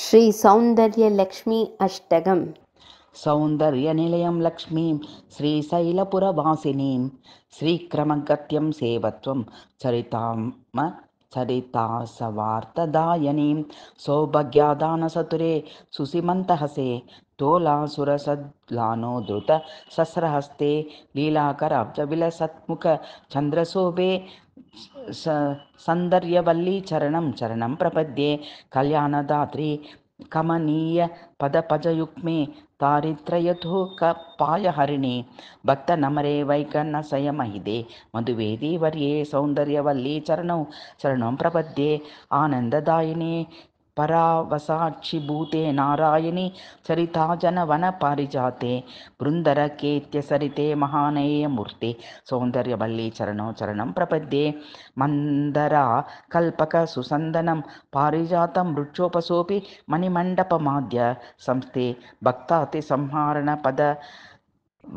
श्रीसौन्दर्यलक्ष्मी अष्टगं सौन्दर्यनिलयं लक्ष्मीं श्रीशैलपुरवासिनीं श्रीक्रमगत्यं सेवत्वं चरिताम् चरितासवार्तदायनीं सौभाग्यादानसतुरे सुसिमन्तहसे तोलासुरसद्लानो धृतसहस्रहस्ते लीलाकरब्जबिलसत्मुखचन्द्रशोभे सौन्दर्यवल्ली चरणं चरणं प्रबध्ये कल्याणदात्रे कमनीयपदपदयुग्मे तारित्रयतु कपायहरिणे भक्तनमरे वैकर्णसयमहिदे मधुवेदीवर्ये सौन्दर्यवल्ली चरणौ शरणं प्रपद्ये आनन्ददायिने परावसाक्षिभूते नारायणि चरिताजनवनपारिजाते बृन्दरकेत्यसरिते महानेयमूर्ते सौन्दर्यवल्ली चरणौ चरणं प्रपद्ये मन्दरा कल्पकसुसन्दनं पारिजातं मृक्षोपसोऽपि मणिमण्डपमाद्य संस्थे भक्तातिसंहारणपद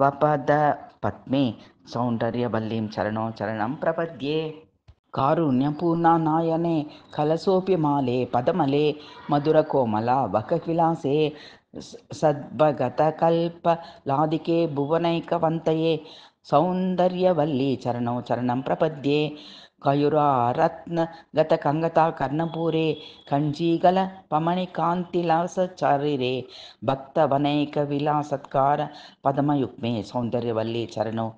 वपद पद्मे सौन्दर्यवल्लीं चरणौ चरणं प्रपद्ये కారుణ్యపూర్ణానాయనే కలసోప్యమాలే పదమలే మధుర కోమల వకవిలాసే సద్భగతకల్పలాదికే భువనైకవంతయే సౌందర్యవల్లి చరణం చరణం ప్రపద్యే కయురా రత్న గత కంగత కర్ణపూరే కంజీగల పమణి కాంతిలాస చరిరే భక్తవనైక విలాసత్కార పదమయుగ్మే సౌందర్యవల్లి చరణం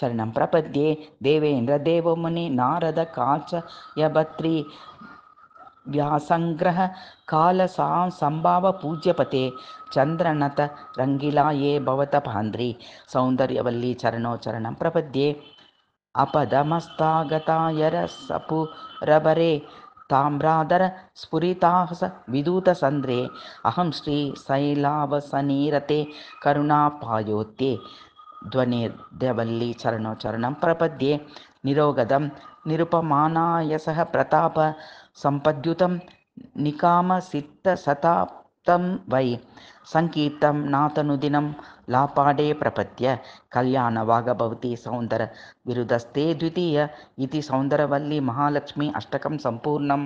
చరణం ప్రపద్యే దేవేంద్ర దేవముని నారద కాచయభత్రి వ్యాసంగ్రహ ಕಾಲ ಸಾಂ ಸಂಭಾವ ಪೂಜ್ಯಪತೆ ಚಂದ್ರನತ ರಂಗಿಲಾಯೇ ಭವತ ಪಾಂದ್ರಿ ಸೌಂದರ್ಯವಲ್ಲಿ ಚರಣೋ ಚರಣಂ ಪ್ರಪದ್ಯೆ ताम्रादर अपधमस्तागतायरसपुरबरे विदूतसन्द्रे अहं श्रीशैलावसनीरते करुणापायोत्ये ध्वनेर्दवल्लीचरणोचरणं प्रपद्ये निरोगदं निरुपमानाय सह प्रतापसम्पद्युतं निकामसित्तसता తం వై సంకీర్తం నాతనుదినం లాపాడే ప్రపద్య కళ్యాణవాగభవతి సౌందర విరుదస్తే ద్వితీయ ఇది సౌందరవల్లి మహాలక్ష్మి అష్టకం సంపూర్ణం